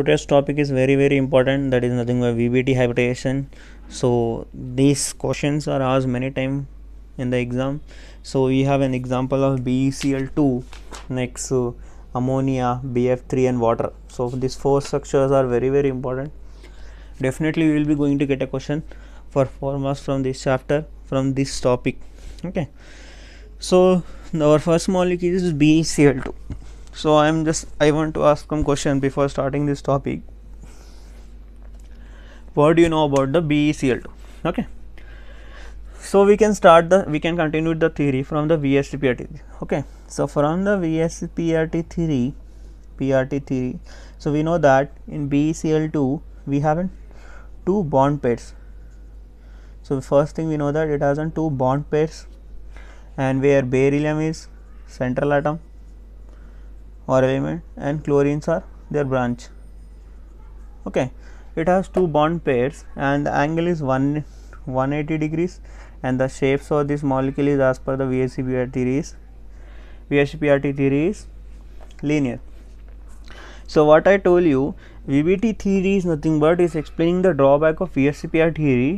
today's topic is very very important that is nothing but vbt hybridization so these questions are asked many time in the exam so we have an example of becl2 next to uh, ammonia bf3 and water so these four structures are very very important definitely we will be going to get a question for four marks from this chapter from this topic okay so our first molecule is becl2 so i am just i want to ask some question before starting this topic what do you know about the becl2 okay so we can start the we can continue the theory from the VSPRT. okay so from the VSPRT theory prt theory so we know that in becl2 we have an two bond pairs so first thing we know that it has an two bond pairs and where beryllium is central atom or element and chlorines are their branch okay it has two bond pairs and the angle is 1 180 degrees and the shapes of this molecule is as per the VSEPR theories VSCPRT theory is linear so what I told you VBT theory is nothing but is explaining the drawback of VSCPR theory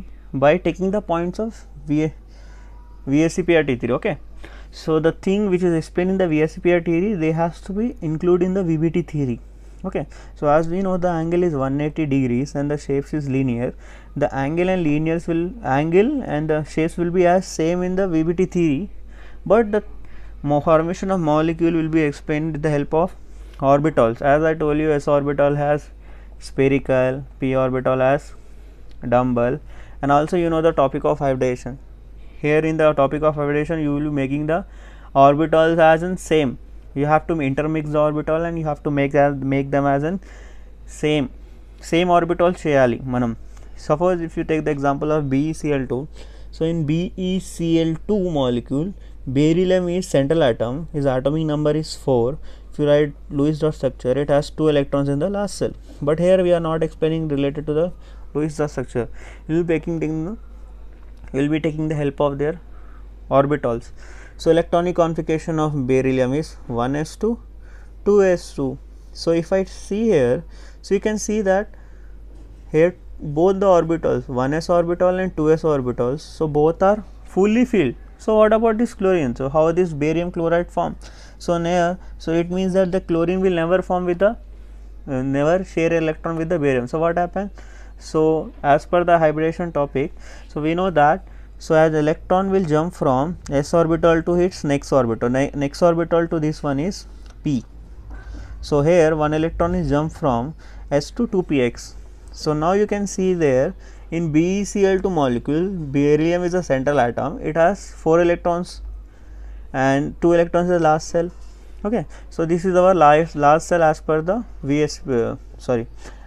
by taking the points of VSCPRT theory okay so the thing which is explained in the VSPR theory, they has to be included in the VBT theory. Okay. So as we know, the angle is 180 degrees and the shapes is linear. The angle and linears will angle and the shapes will be as same in the VBT theory, but the formation of molecule will be explained with the help of orbitals. As I told you, s orbital has spherical, p orbital has dumbbell, and also you know the topic of five here in the topic of hybridization, you will be making the orbitals as in same you have to intermix the orbital and you have to make that make them as in same same orbital చేయాలి manam suppose if you take the example of BeCl2 so in BeCl2 molecule beryllium is central atom his atomic number is 4 if you write Lewis dot structure it has two electrons in the last cell. but here we are not explaining related to the Lewis dot structure you will be taking the you will be taking the help of their orbitals. So, electronic configuration of beryllium is 1s2, 2s2. So, if I see here, so you can see that here both the orbitals 1s orbital and 2s orbitals, so both are fully filled. So, what about this chlorine? So, how this barium chloride form? So, near, so it means that the chlorine will never form with the uh, never share electron with the barium. So, what happens? so as per the hybridization topic so we know that so as electron will jump from s orbital to its next orbital ne next orbital to this one is p so here one electron is jump from s to 2px so now you can see there in BeCl2 molecule beryllium is a central atom it has 4 electrons and 2 electrons is the last cell okay so this is our last last cell as per the vs uh, sorry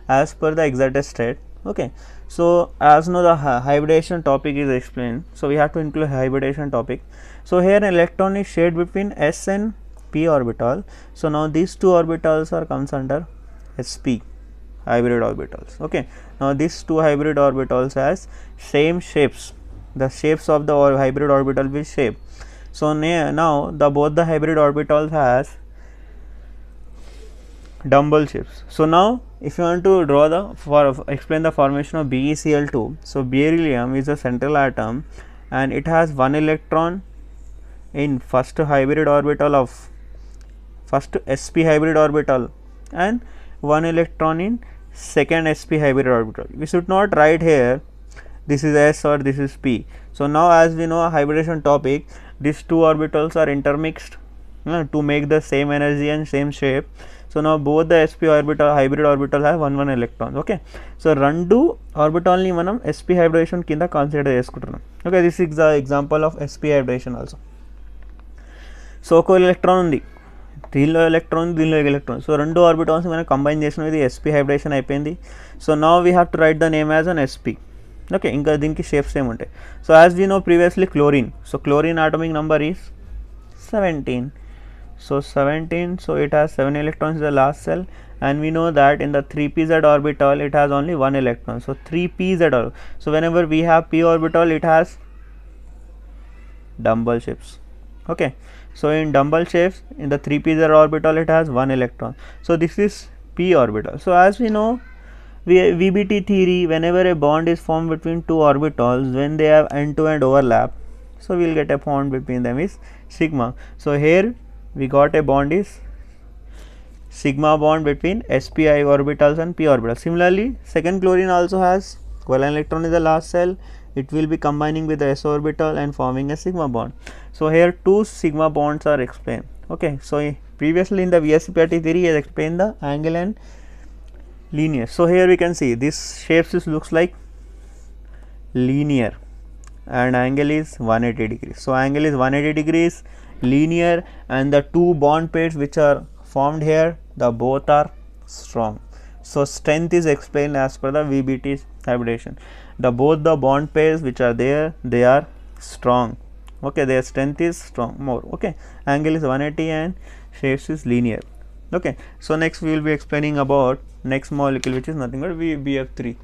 as per the excited state okay so as now the hybridization topic is explained so we have to include hybridization topic so here an electron is shared between s and p orbital so now these two orbitals are comes under sp hybrid orbitals okay now these two hybrid orbitals has same shapes the shapes of the or hybrid orbital will shape so now the both the hybrid orbitals has dumbbell shapes so now if you want to draw the for explain the formation of BeCl2 so beryllium is a central atom and it has one electron in first hybrid orbital of first sp hybrid orbital and one electron in second sp hybrid orbital we should not write here this is s or this is p so now as we know a hybridization topic these two orbitals are intermixed to make the same energy and same shape so now both the sp orbital hybrid orbital have one one electrons okay so రెండు ఆర్బిటాల్ని మనం SP hybridization కింద consider చేసుకుంటున్నాం okay this is the example of SP hybridization also so ఒక electron ఉంది దీనిలో electron ఉంది దీనిలో ఎలక్ట్రాన్ సో రెండు ఆర్బిటాల్స్ని మనం కంబైన్ చేసిన ఇది ఎస్పీ హైబ్రిడేషన్ అయిపోయింది సో నా we have to write the name as an SP okay ఇంకా దీనికి షేప్స్ ఏముంటాయి so as we know previously chlorine so chlorine atomic number is seventeen so 17 so it has 7 electrons in the last cell, and we know that in the 3pz orbital it has only 1 electron so 3pz orbital so whenever we have p orbital it has dumbbell shapes. okay so in dumbbell shapes, in the 3pz orbital it has 1 electron so this is p orbital so as we know VBT theory whenever a bond is formed between two orbitals when they have end to end overlap so we will get a bond between them is sigma so here we got a bond is sigma bond between spi orbitals and p orbitals. Similarly, second chlorine also has valence electron in the last cell. it will be combining with the s orbital and forming a sigma bond. So, here two sigma bonds are explained. Okay. So, eh, previously in the VSCPRT theory has explained the angle and linear. So, here we can see this shapes is looks like linear and angle is 180 degrees. So, angle is 180 degrees linear and the two bond pairs which are formed here the both are strong so strength is explained as per the VBT hybridization the both the bond pairs which are there they are strong okay their strength is strong more okay angle is 180 and shapes is linear okay so next we will be explaining about next molecule which is nothing but VBF3